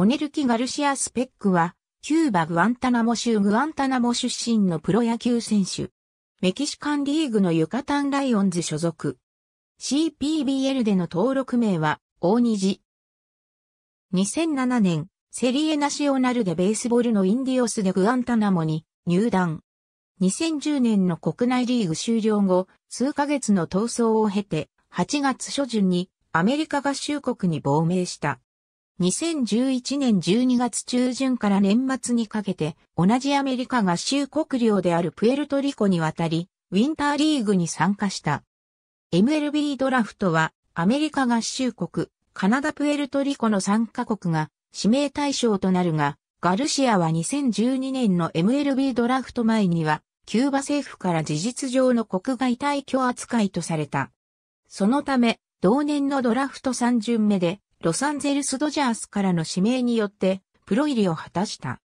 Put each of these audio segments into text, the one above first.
オネルキ・ガルシア・スペックは、キューバ・グアンタナモ州グアンタナモ出身のプロ野球選手。メキシカンリーグのユカタンライオンズ所属。CPBL での登録名は、大虹。2007年、セリエナシオナルでベースボールのインディオスでグアンタナモに入団。2010年の国内リーグ終了後、数ヶ月の闘争を経て、8月初旬にアメリカ合衆国に亡命した。2011年12月中旬から年末にかけて、同じアメリカ合衆国領であるプエルトリコに渡り、ウィンターリーグに参加した。MLB ドラフトは、アメリカ合衆国、カナダプエルトリコの3カ国が指名対象となるが、ガルシアは2012年の MLB ドラフト前には、キューバ政府から事実上の国外退去扱いとされた。そのため、同年のドラフト3巡目で、ロサンゼルスドジャースからの指名によってプロ入りを果たした。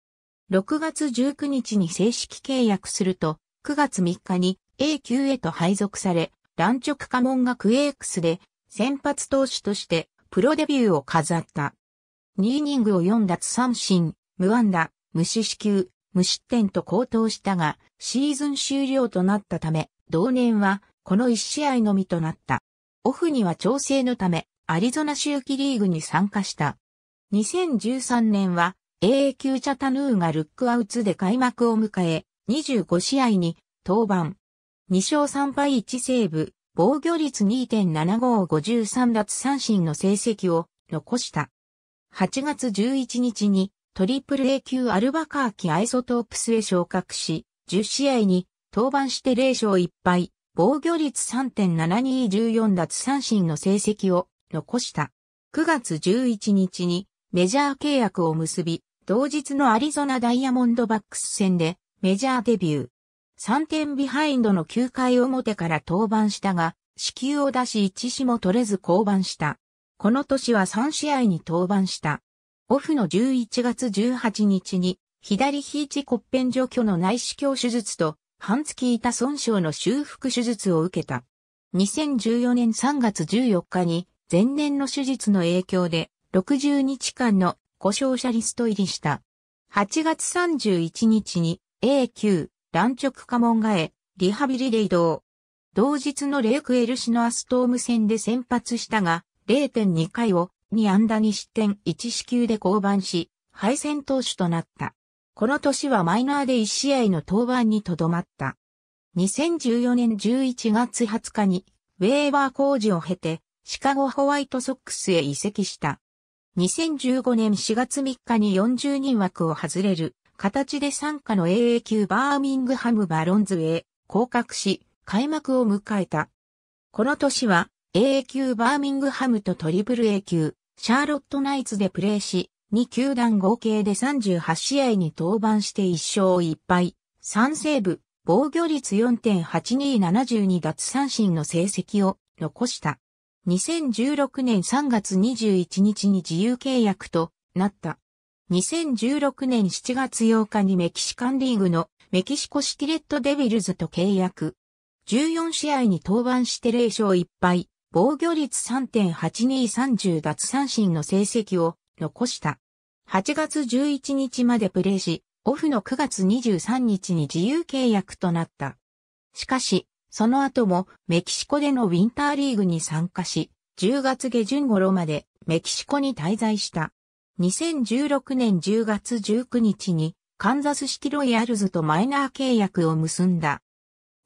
6月19日に正式契約すると、9月3日に A 級へと配属され、乱直家門がクエークスで先発投手としてプロデビューを飾った。2イニングを4奪三振、無安打、無四死球、無失点と高騰したが、シーズン終了となったため、同年はこの1試合のみとなった。オフには調整のため、アリゾナ州記リーグに参加した。2013年は AA 級チャタヌーがルックアウツで開幕を迎え、25試合に登板。2勝3敗1セーブ、防御率2.7553奪三振の成績を残した。8月11日にトリプル A 級アルバカーキアイソトープスへ昇格し、10試合に登板して0勝1敗、防御率3.7214奪三振の成績を残した。9月11日にメジャー契約を結び、同日のアリゾナダイヤモンドバックス戦でメジャーデビュー。3点ビハインドの9回表から登板したが、死球を出し1死も取れず降板した。この年は3試合に登板した。オフの11月18日に、左肘骨片除去の内視鏡手術と、半月板損傷の修復手術を受けた。2014年3月14日に、前年の手術の影響で60日間の故障者リスト入りした。8月31日に A 級、乱直家門替え、リハビリで移動。同日のレイクエルシノアストーム戦で先発したが、0.2回を2安打に失点1死球で降板し、敗戦投手となった。この年はマイナーで1試合の登板にとどまった。2014年11月20日に、ウェーバー工事を経て、シカゴホワイトソックスへ移籍した。2015年4月3日に40人枠を外れる形で参加の AA 級バーミングハムバロンズへ降格し、開幕を迎えた。この年は AA 級バーミングハムとトリプル A 級シャーロットナイツでプレーし、2球団合計で38試合に登板して1勝1敗、3セーブ、防御率4.8272奪三振の成績を残した。2016年3月21日に自由契約となった。2016年7月8日にメキシカンリーグのメキシコシティレッドデビルズと契約。14試合に登板して0勝1敗、防御率3.8230奪三振の成績を残した。8月11日までプレーし、オフの9月23日に自由契約となった。しかし、その後もメキシコでのウィンターリーグに参加し、10月下旬頃までメキシコに滞在した。2016年10月19日にカンザスシティロイヤルズとマイナー契約を結んだ。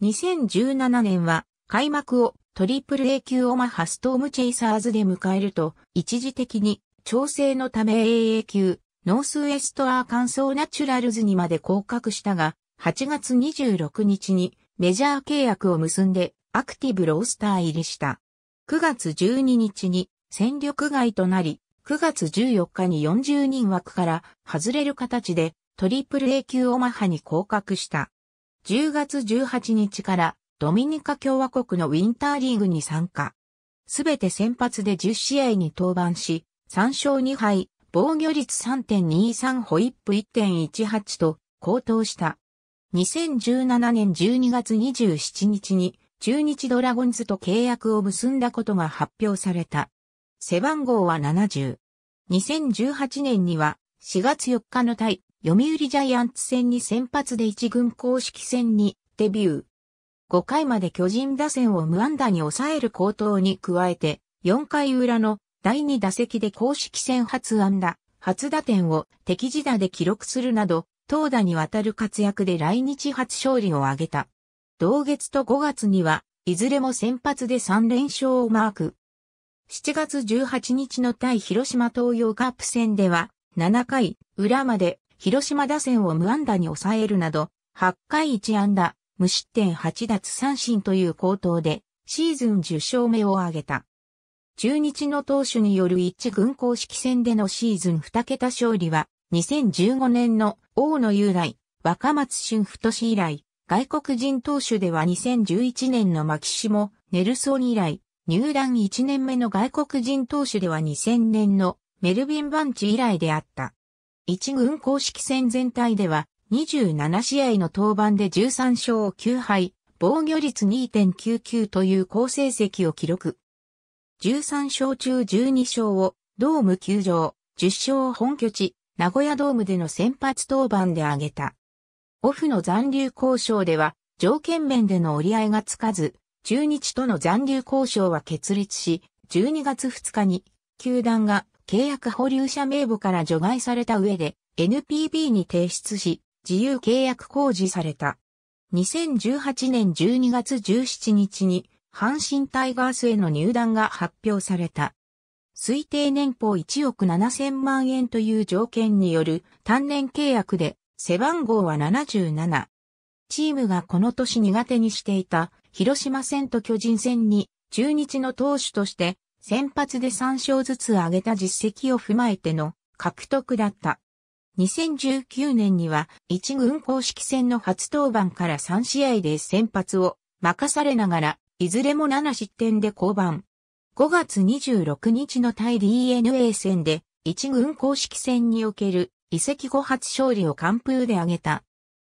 2017年は開幕をトリプル A 級オマハストームチェイサーズで迎えると一時的に調整のため AA 級ノースウエストアーカンソーナチュラルズにまで降格したが8月26日にメジャー契約を結んでアクティブロースター入りした。9月12日に戦力外となり、9月14日に40人枠から外れる形でトリプル A 級オマハに降格した。10月18日からドミニカ共和国のウィンターリーグに参加。すべて先発で10試合に登板し、3勝2敗、防御率3.23ホイップ1.18と高騰した。2017年12月27日に中日ドラゴンズと契約を結んだことが発表された。背番号は70。2018年には4月4日の対読売ジャイアンツ戦に先発で一軍公式戦にデビュー。5回まで巨人打線を無安打に抑える高投に加えて、4回裏の第2打席で公式戦初安打、初打点を敵地打で記録するなど、投打にわたる活躍で来日初勝利を挙げた。同月と5月には、いずれも先発で3連勝をマーク。7月18日の対広島東洋カップ戦では、7回裏まで広島打線を無安打に抑えるなど、8回1安打、無失点8奪三振という高騰で、シーズン10勝目を挙げた。中日の投手による一軍公式戦でのシーズン2桁勝利は、2015年の王の由来、若松俊太氏以来、外国人投手では2011年の牧島、ネルソン以来、入団1年目の外国人投手では2000年のメルビン・バンチ以来であった。一軍公式戦全体では27試合の登板で13勝9敗、防御率2.99という好成績を記録。13勝中12勝をドーム球場、10勝本拠地、名古屋ドームでの先発登板で挙げた。オフの残留交渉では、条件面での折り合いがつかず、中日との残留交渉は決裂し、12月2日に、球団が契約保留者名簿から除外された上で、NPB に提出し、自由契約公示された。2018年12月17日に、阪神タイガースへの入団が発表された。推定年俸1億7000万円という条件による単年契約で背番号は77。チームがこの年苦手にしていた広島戦と巨人戦に中日の投手として先発で3勝ずつ上げた実績を踏まえての獲得だった。2019年には一軍公式戦の初登板から3試合で先発を任されながら、いずれも7失点で降板。5月26日の対 DNA 戦で、一軍公式戦における移籍後初勝利を完封で挙げた。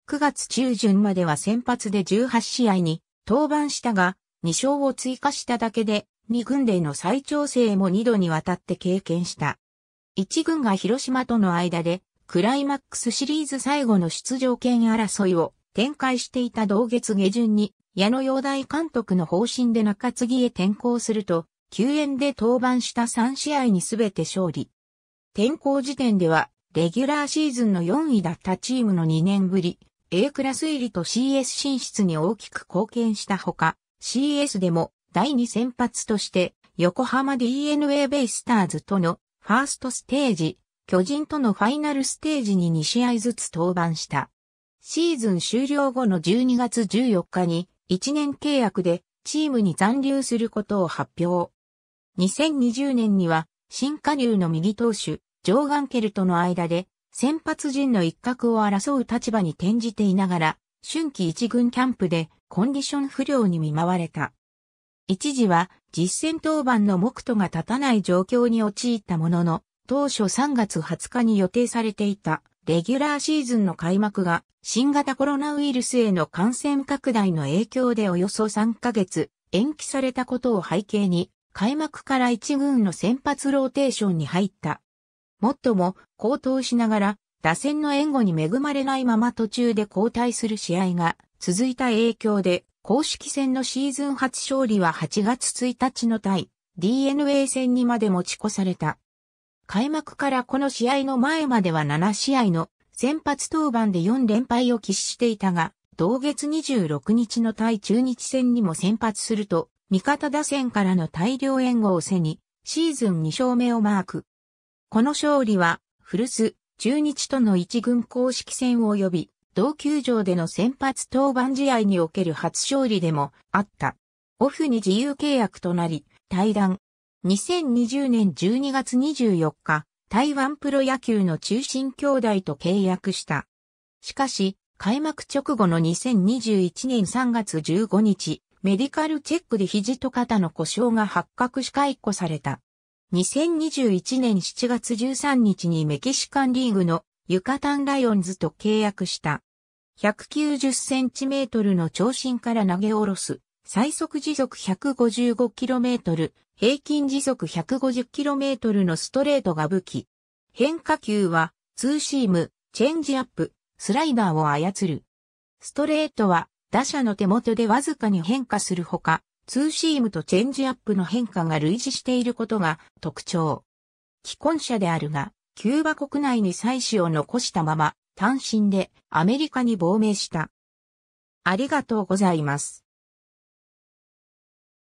9月中旬までは先発で18試合に登板したが、2勝を追加しただけで、2軍での再調整も2度にわたって経験した。1軍が広島との間で、クライマックスシリーズ最後の出場権争いを展開していた同月下旬に、矢野陽大監督の方針で中継ぎへ転向すると、救援で登板した3試合にすべて勝利。天候時点では、レギュラーシーズンの4位だったチームの2年ぶり、A クラス入りと CS 進出に大きく貢献したほか、CS でも第2先発として横浜 DNA ベイスターズとのファーストステージ、巨人とのファイナルステージに2試合ずつ登板した。シーズン終了後の12月14日に1年契約でチームに残留することを発表。2020年には、新加入の右投手、ジョーガンケルとの間で、先発陣の一角を争う立場に転じていながら、春季一軍キャンプでコンディション不良に見舞われた。一時は実戦登板の目途が立たない状況に陥ったものの、当初3月20日に予定されていたレギュラーシーズンの開幕が新型コロナウイルスへの感染拡大の影響でおよそ3ヶ月延期されたことを背景に開幕から一軍の先発ローテーションに入った。もっとも、高騰しながら、打線の援護に恵まれないまま途中で交代する試合が続いた影響で、公式戦のシーズン初勝利は8月1日の対 DNA 戦にまで持ち越された。開幕からこの試合の前までは7試合の先発登板で4連敗を喫していたが、同月26日の対中日戦にも先発すると、味方打線からの大量援護を背に、シーズン2勝目をマーク。この勝利は、古巣、中日との一軍公式戦及び、同球場での先発登板試合における初勝利でもあった。オフに自由契約となり、対談。2020年12月24日、台湾プロ野球の中心兄弟と契約した。しかし、開幕直後の2021年3月15日、メディカルチェックで肘と肩の故障が発覚し解雇された。2021年7月13日にメキシカンリーグのユカタンライオンズと契約した。190センチメートルの長身から投げ下ろす。最速時速1 5 5トル、平均時速1 5 0トルのストレートが武器。変化球は、ツーシーム、チェンジアップ、スライダーを操る。ストレートは、打者の手元でわずかに変化するほか、ツーシームとチェンジアップの変化が類似していることが特徴。既婚者であるが、キューバ国内に妻子を残したまま、単身でアメリカに亡命した。ありがとうございます。